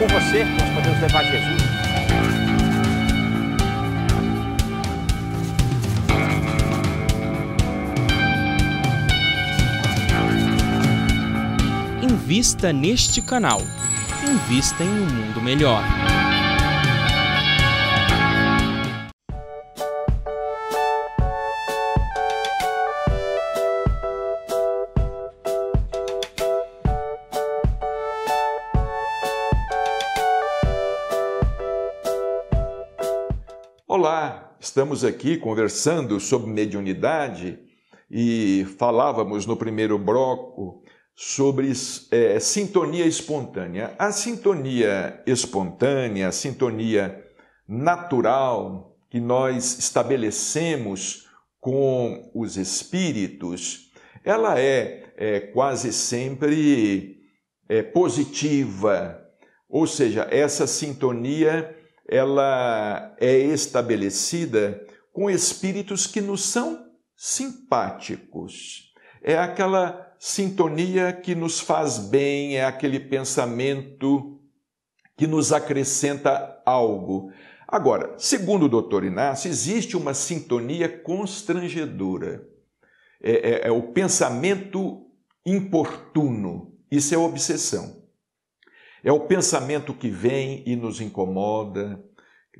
com você nós podemos levar Jesus. Invista neste canal. Invista em um mundo melhor. Olá, estamos aqui conversando sobre mediunidade e falávamos no primeiro bloco sobre é, sintonia espontânea. A sintonia espontânea, a sintonia natural que nós estabelecemos com os espíritos, ela é, é quase sempre é, positiva, ou seja, essa sintonia ela é estabelecida com espíritos que nos são simpáticos. É aquela sintonia que nos faz bem, é aquele pensamento que nos acrescenta algo. Agora, segundo o doutor Inácio, existe uma sintonia constrangedora. É, é, é o pensamento importuno. Isso é obsessão. É o pensamento que vem e nos incomoda,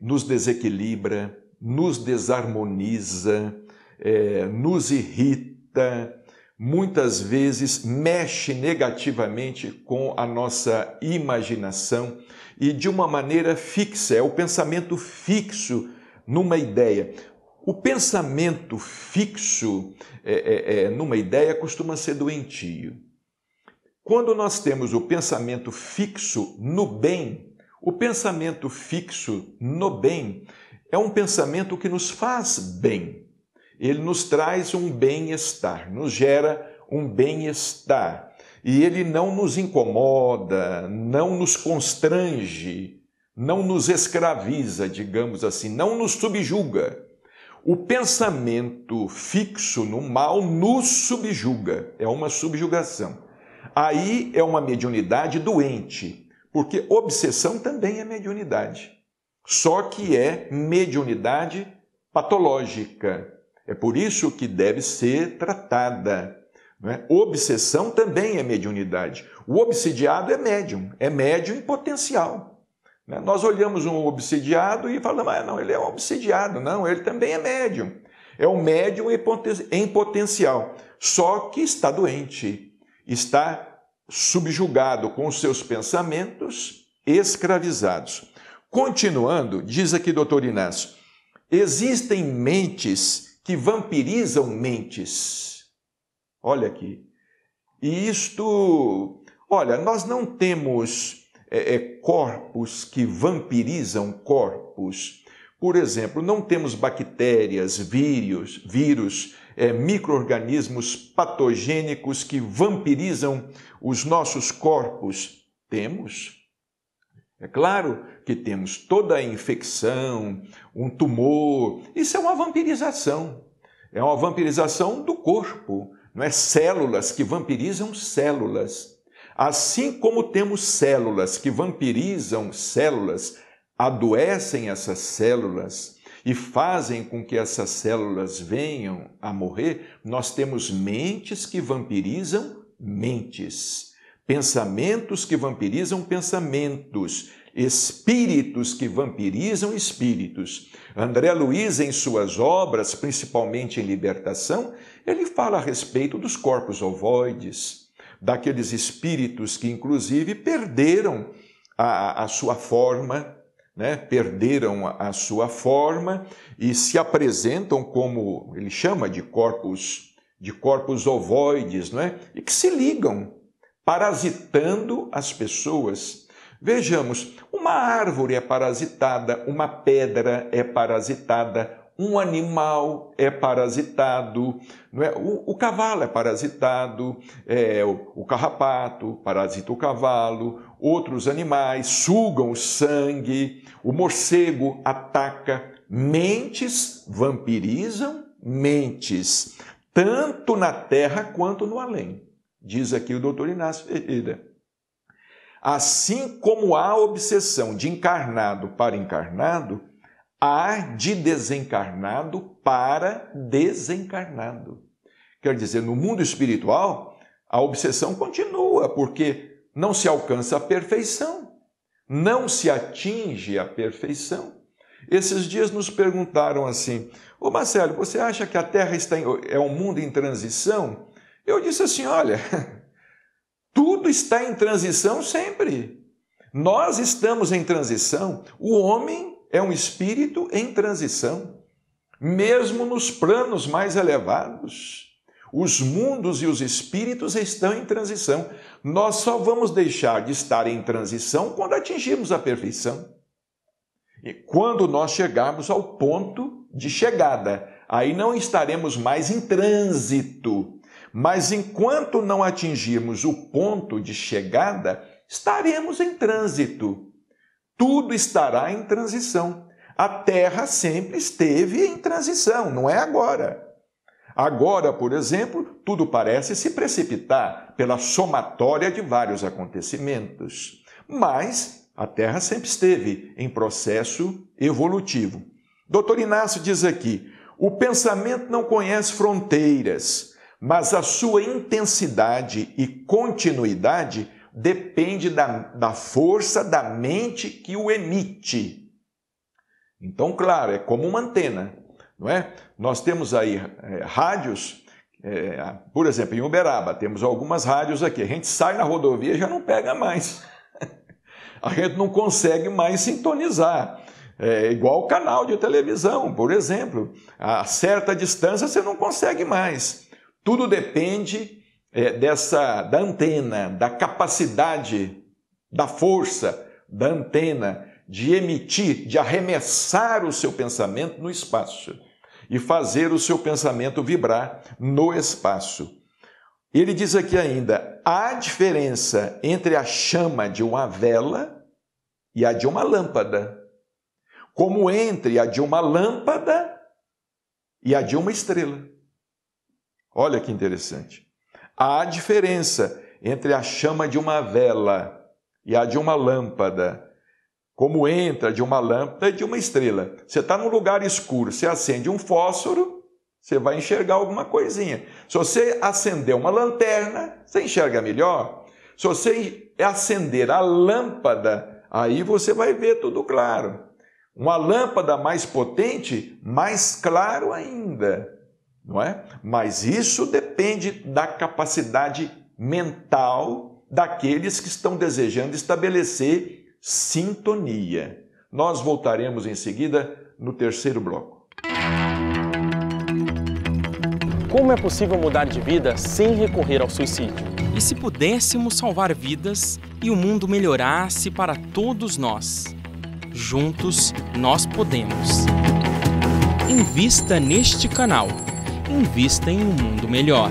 nos desequilibra, nos desarmoniza, é, nos irrita, muitas vezes mexe negativamente com a nossa imaginação e de uma maneira fixa, é o pensamento fixo numa ideia. O pensamento fixo é, é, é numa ideia costuma ser doentio. Quando nós temos o pensamento fixo no bem, o pensamento fixo no bem é um pensamento que nos faz bem. Ele nos traz um bem-estar, nos gera um bem-estar. E ele não nos incomoda, não nos constrange, não nos escraviza, digamos assim, não nos subjuga. O pensamento fixo no mal nos subjuga, é uma subjugação. Aí é uma mediunidade doente, porque obsessão também é mediunidade, só que é mediunidade patológica. É por isso que deve ser tratada. Né? Obsessão também é mediunidade. O obsidiado é médium, é médium em potencial. Né? Nós olhamos um obsidiado e falamos, ah, não, ele é um obsidiado. Não, ele também é médium. É um médium em potencial, só que está doente, está subjugado com os seus pensamentos, escravizados. Continuando, diz aqui doutor Inácio, existem mentes que vampirizam mentes. Olha aqui. E isto, olha, nós não temos é, é, corpos que vampirizam corpos. Por exemplo, não temos bactérias, vírus, vírus é, micro-organismos patogênicos que vampirizam os nossos corpos? Temos. É claro que temos toda a infecção, um tumor, isso é uma vampirização. É uma vampirização do corpo, não é células que vampirizam células. Assim como temos células que vampirizam células, adoecem essas células, e fazem com que essas células venham a morrer, nós temos mentes que vampirizam mentes, pensamentos que vampirizam pensamentos, espíritos que vampirizam espíritos. André Luiz, em suas obras, principalmente em Libertação, ele fala a respeito dos corpos ovoides, daqueles espíritos que, inclusive, perderam a, a sua forma né, perderam a sua forma e se apresentam como ele chama de corpos de corpos ovoides, não é? E que se ligam, parasitando as pessoas. Vejamos, uma árvore é parasitada, uma pedra é parasitada, um animal é parasitado, não é? o, o cavalo é parasitado, é, o, o carrapato parasita o cavalo, outros animais, sugam o sangue, o morcego ataca, mentes vampirizam mentes, tanto na terra quanto no além, diz aqui o doutor Inácio Ferreira. Assim como há obsessão de encarnado para encarnado, há de desencarnado para desencarnado. Quer dizer, no mundo espiritual, a obsessão continua, porque não se alcança a perfeição, não se atinge a perfeição. Esses dias nos perguntaram assim: Ô Marcelo, você acha que a Terra está em, é um mundo em transição? Eu disse assim: olha, tudo está em transição sempre. Nós estamos em transição. O homem é um espírito em transição, mesmo nos planos mais elevados. Os mundos e os espíritos estão em transição. Nós só vamos deixar de estar em transição quando atingirmos a perfeição. E quando nós chegarmos ao ponto de chegada, aí não estaremos mais em trânsito. Mas enquanto não atingirmos o ponto de chegada, estaremos em trânsito. Tudo estará em transição. A Terra sempre esteve em transição, não é agora. Agora, por exemplo, tudo parece se precipitar pela somatória de vários acontecimentos. Mas a Terra sempre esteve em processo evolutivo. Doutor Inácio diz aqui: o pensamento não conhece fronteiras, mas a sua intensidade e continuidade depende da, da força da mente que o emite. Então, claro, é como uma antena não é? Nós temos aí é, rádios, é, por exemplo, em Uberaba, temos algumas rádios aqui. A gente sai na rodovia e já não pega mais. A gente não consegue mais sintonizar. É igual o canal de televisão, por exemplo. A certa distância você não consegue mais. Tudo depende é, dessa da antena, da capacidade, da força da antena de emitir, de arremessar o seu pensamento no espaço e fazer o seu pensamento vibrar no espaço. Ele diz aqui ainda: há diferença entre a chama de uma vela e a de uma lâmpada, como entre a de uma lâmpada e a de uma estrela. Olha que interessante. Há diferença entre a chama de uma vela e a de uma lâmpada como entra de uma lâmpada e de uma estrela. Você está num lugar escuro, você acende um fósforo, você vai enxergar alguma coisinha. Se você acender uma lanterna, você enxerga melhor. Se você acender a lâmpada, aí você vai ver tudo claro. Uma lâmpada mais potente, mais claro ainda, não é? Mas isso depende da capacidade mental daqueles que estão desejando estabelecer sintonia. Nós voltaremos em seguida no terceiro bloco. Como é possível mudar de vida sem recorrer ao suicídio? E se pudéssemos salvar vidas e o mundo melhorasse para todos nós? Juntos nós podemos. Invista neste canal. Invista em um mundo melhor.